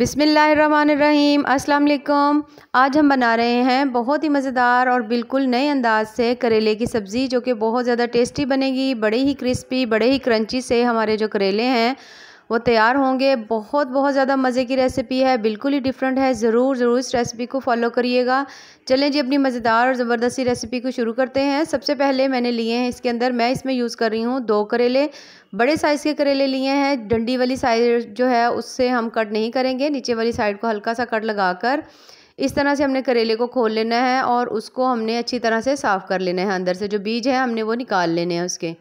बिसमीम् अल्लाम आज हम बना रहे हैं बहुत ही मज़ेदार और बिल्कुल नए अंदाज से करेले की सब्ज़ी जो कि बहुत ज़्यादा टेस्टी बनेगी बड़े ही क्रिस्पी बड़े ही क्रंची से हमारे जो करेले हैं वो तैयार होंगे बहुत बहुत ज़्यादा मज़े की रेसिपी है बिल्कुल ही डिफरेंट है ज़रूर ज़रूर इस रेसिपी को फॉलो करिएगा चलें जी अपनी मज़ेदार और ज़बरदस्ती रेसिपी को शुरू करते हैं सबसे पहले मैंने लिए हैं इसके अंदर मैं इसमें यूज़ कर रही हूँ दो करेले बड़े साइज़ के करेले लिए हैं डंडी वाली साइड जो है उससे हम कट नहीं करेंगे नीचे वाली साइड को हल्का सा कट लगा कर इस तरह से हमने करेले को खोल लेना है और उसको हमने अच्छी तरह से साफ़ कर लेना है अंदर से जो बीज है हमने वो निकाल लेने हैं उसके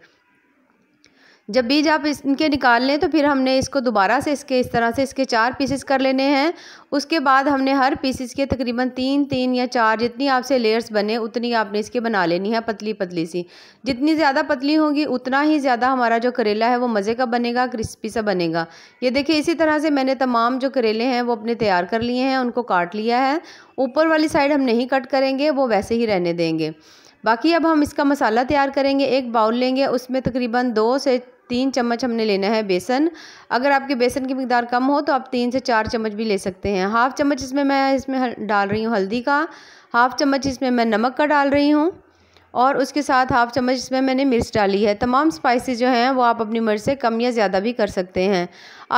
जब बीज आप इनके निकाल लें तो फिर हमने इसको दोबारा से इसके इस तरह से इसके चार पीसेस कर लेने हैं उसके बाद हमने हर पीसेस के तकरीबन तीन तीन या चार जितनी आपसे लेयर्स बने उतनी आपने इसके बना लेनी है पतली पतली सी जितनी ज़्यादा पतली होगी उतना ही ज़्यादा हमारा जो करेला है वो मज़े का बनेगा क्रिस्पी सा बनेगा ये देखिए इसी तरह से मैंने तमाम जो करेले हैं वो अपने तैयार कर लिए हैं उनको काट लिया है ऊपर वाली साइड हम नहीं कट करेंगे वो वैसे ही रहने देंगे बाकी अब हम इसका मसाला तैयार करेंगे एक बाउल लेंगे उसमें तकरीबन दो से तीन चम्मच हमने लेना है बेसन अगर आपके बेसन की मकदार कम हो तो आप तीन से चार चम्मच भी ले सकते हैं हाफ़ चम्मच इसमें मैं इसमें डाल रही हूँ हल्दी का हाफ़ चम्मच इसमें मैं नमक का डाल रही हूँ और उसके साथ हाफ़ चम्मच इसमें मैंने मिर्च डाली है तमाम स्पाइसेस जो हैं वो आप अपनी मर्ज़ से कम या ज़्यादा भी कर सकते हैं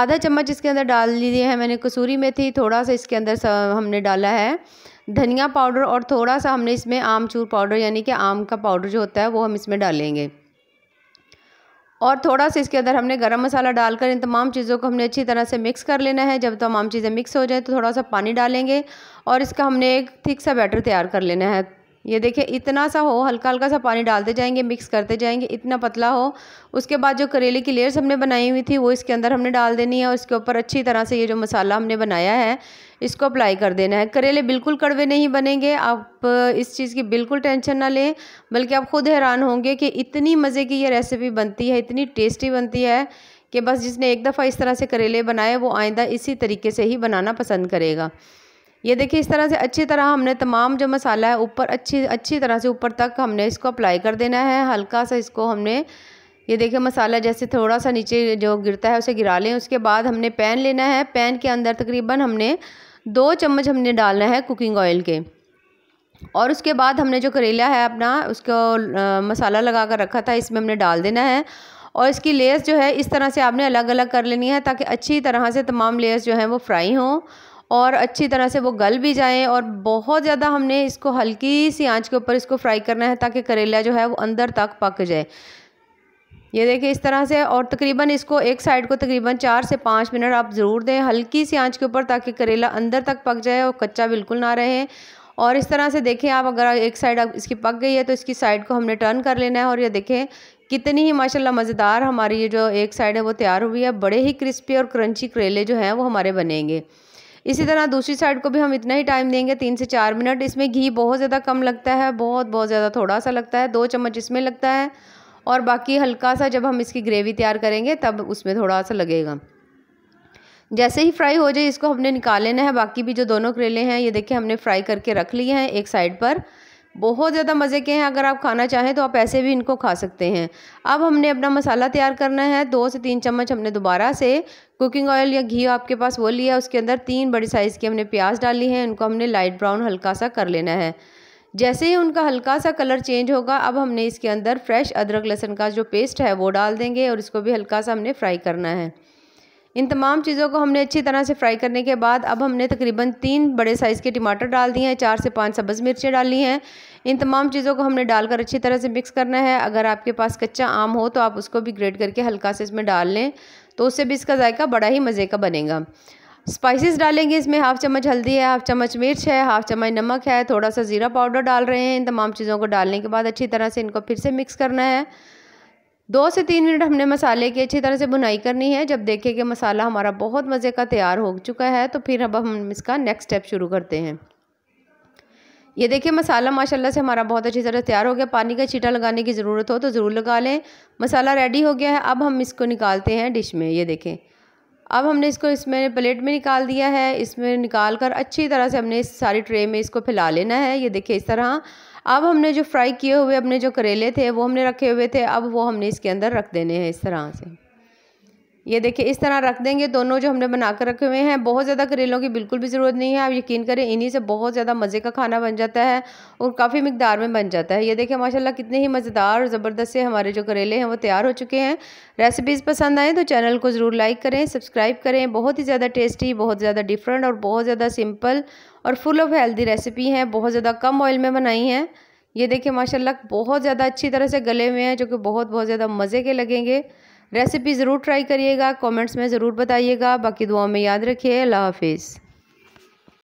आधा चम्मच इसके अंदर डाल दिए हैं मैंने कसूरी मेथी थोड़ा सा इसके अंदर हमने डाला है धनिया पाउडर और थोड़ा सा हमने इसमें आमचूर पाउडर यानी कि आम का पाउडर जो होता है वो हम इसमें डालेंगे और थोड़ा सा इसके अंदर हमने गर्म मसाला डालकर इन तमाम चीज़ों को हमने अच्छी तरह से मिक्स कर लेना है जब तमाम चीज़ें मिक्स हो जाए तो थोड़ा सा पानी डालेंगे और इसका हमने एक थिक सा बैटर तैयार कर लेना है ये देखिए इतना सा हो हल्का हल्का सा पानी डालते जाएंगे मिक्स करते जाएंगे इतना पतला हो उसके बाद जो करेले की लेयर्स हमने बनाई हुई थी वो इसके अंदर हमने डाल देनी है और इसके ऊपर अच्छी तरह से ये जो मसाला हमने बनाया है इसको अप्लाई कर देना है करेले बिल्कुल कड़वे नहीं बनेंगे आप इस चीज़ की बिल्कुल टेंशन ना लें बल्कि आप ख़ुद हैरान होंगे कि इतनी मज़े की ये रेसिपी बनती है इतनी टेस्टी बनती है कि बस जिसने एक दफ़ा इस तरह से करेले बनाए वो आइंदा इसी तरीके से ही बनाना पसंद करेगा ये देखिए इस तरह से अच्छी तरह हमने तमाम जो मसाला है ऊपर अच्छी अच्छी तरह से ऊपर तक हमने इसको अप्लाई कर देना है हल्का सा इसको हमने ये देखिए मसाला जैसे थोड़ा सा नीचे जो गिरता है उसे गिरा लें उसके बाद हमने पैन लेना है पैन के अंदर तकरीबन हमने दो चम्मच हमने डालना है कुकिंग ऑयल के और उसके बाद हमने जो करेला है अपना उसको मसाला लगा कर रखा था इसमें हमने डाल देना है और इसकी लेयर्स जो है इस तरह से आपने अलग अलग कर लेनी है ताकि अच्छी तरह से तमाम लेयर्स जो हैं वो फ्राई हों और अच्छी तरह से वो गल भी जाएँ और बहुत ज़्यादा हमने इसको हल्की सी आंच के ऊपर इसको फ्राई करना है ताकि करेला जो है वो अंदर तक पक जाए ये देखिए इस तरह से और तकरीबन इसको एक साइड को तकरीबन चार से पाँच मिनट आप ज़रूर दें हल्की सी आंच के ऊपर ताकि करेला अंदर तक पक जाए और कच्चा बिल्कुल ना रहे और इस तरह से देखें आप अगर एक साइड अब इसकी पक गई है तो इसकी साइड को हमने टर्न कर लेना है और ये देखें कितनी ही माशाल्लाह मज़ेदार हमारी ये जो एक साइड है वो तैयार हुई है बड़े ही क्रिस्पी और क्रंची करेले जो हैं वो हमारे बनेंगे इसी तरह दूसरी साइड को भी हम इतना ही टाइम देंगे तीन से चार मिनट इसमें घी बहुत ज़्यादा कम लगता है बहुत बहुत ज़्यादा थोड़ा सा लगता है दो चम्मच इसमें लगता है और बाकी हल्का सा जब हम इसकी ग्रेवी तैयार करेंगे तब उसमें थोड़ा सा लगेगा जैसे ही फ्राई हो जाए इसको हमने निकाल लेना है बाकी भी जो दोनों करेले हैं ये देखिए हमने फ्राई करके रख लिए हैं एक साइड पर बहुत ज़्यादा मज़े के हैं अगर आप खाना चाहें तो आप ऐसे भी इनको खा सकते हैं अब हमने अपना मसाला तैयार करना है दो से तीन चम्मच हमने दोबारा से कुकिंग ऑयल या घी आपके पास वो लिया उसके अंदर तीन बड़ी साइज़ की हमने प्याज डाली है उनको हमने लाइट ब्राउन हल्का सा कर लेना है जैसे ही उनका हल्का सा कलर चेंज होगा अब हमने इसके अंदर फ्रेश अदरक लहसुन का जो पेस्ट है वो डाल देंगे और इसको भी हल्का सा हमने फ्राई करना है इन तमाम चीज़ों को हमने अच्छी तरह से फ्राई करने के बाद अब हमने तकरीबन तीन बड़े साइज़ के टमाटर डाल दिए हैं चार से पाँच सब्ज़ मिर्चें डाली हैं इन तमाम चीज़ों को हमने डालकर अच्छी तरह से मिक्स करना है अगर आपके पास कच्चा आम हो तो आप उसको भी ग्रेट करके हल्का से इसमें डाल लें तो उससे भी इसका जायका बड़ा ही मज़े का बनेगा स्पाइसेस डालेंगे इसमें हाफ़ चम्मच हल्दी है हाफ़ चम्मच मिर्च है हाफ़ चम्मच नमक है थोड़ा सा ज़ीरा पाउडर डाल रहे हैं इन तमाम चीज़ों को डालने के बाद अच्छी तरह से इनको फिर से मिक्स करना है दो से तीन मिनट हमने मसाले की अच्छी तरह से बुनाई करनी है जब देखें कि मसाला हमारा बहुत मज़े का तैयार हो चुका है तो फिर अब हम इसका नेक्स्ट स्टेप शुरू करते हैं ये देखिए मसाला माशाल्लाह से हमारा बहुत अच्छी तरह तैयार हो गया पानी का छीटा लगाने की ज़रूरत हो तो ज़रूर लगा लें मसाला रेडी हो गया है अब हम इसको निकालते हैं डिश में ये देखें अब हमने इसको इसमें प्लेट में निकाल दिया है इसमें निकाल कर अच्छी तरह से हमने इस सारी ट्रे में इसको फैला लेना है ये देखिए इस तरह अब हमने जो फ्राई किए हुए अपने जो करेले थे वो हमने रखे हुए थे अब वो हमने इसके अंदर रख देने हैं इस तरह से ये देखिए इस तरह रख देंगे दोनों जो हमने बना कर रखे हुए हैं बहुत ज़्यादा करेलों की बिल्कुल भी ज़रूरत नहीं है आप यकीन करें इन्हीं से बहुत ज़्यादा मज़े का खाना बन जाता है और काफ़ी मकदार में बन जाता है ये देखिए माशाल्लाह कितने ही मज़ेदार और ज़बरदस्त से हमारे जो करेले हैं वो तैयार हो चुके हैं रेसिपीज़ पसंद आएँ तो चैनल को ज़रूर लाइक करें सब्सक्राइब करें बहुत ही ज़्यादा टेस्टी बहुत ज़्यादा डिफरेंट और बहुत ज़्यादा सिंपल और फुल ऑफ़ हेल्दी रेसिपी हैं बहुत ज़्यादा कम ऑयल में बनाई हैं ये देखिए माशाल्लाह बहुत ज़्यादा अच्छी तरह से गले हुए हैं जो कि बहुत बहुत ज़्यादा मज़े के लगेंगे रेसिपी ज़रूर ट्राई करिएगा कमेंट्स में ज़रूर बताइएगा बाकी दुआओं में याद रखिए अल्लाह हाफिज़